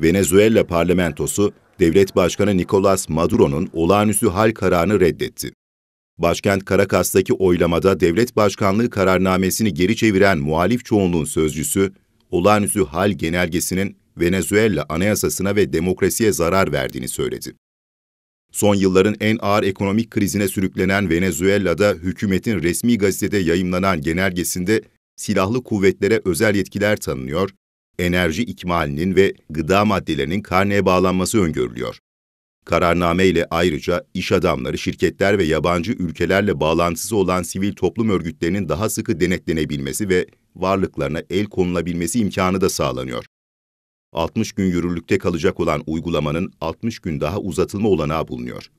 Venezuela parlamentosu Devlet Başkanı Nicolas Maduro'nun olağanüstü hal kararını reddetti. Başkent Caracas'taki oylamada devlet başkanlığı kararnamesini geri çeviren muhalif çoğunluğun sözcüsü, olağanüstü hal genelgesinin Venezuela anayasasına ve demokrasiye zarar verdiğini söyledi. Son yılların en ağır ekonomik krizine sürüklenen Venezuela'da hükümetin resmi gazetede yayımlanan genelgesinde silahlı kuvvetlere özel yetkiler tanınıyor, enerji ikmalinin ve gıda maddelerinin karneye bağlanması öngörülüyor. Kararname ile ayrıca iş adamları, şirketler ve yabancı ülkelerle bağlantısı olan sivil toplum örgütlerinin daha sıkı denetlenebilmesi ve varlıklarına el konulabilmesi imkanı da sağlanıyor. 60 gün yürürlükte kalacak olan uygulamanın 60 gün daha uzatılma olanağı bulunuyor.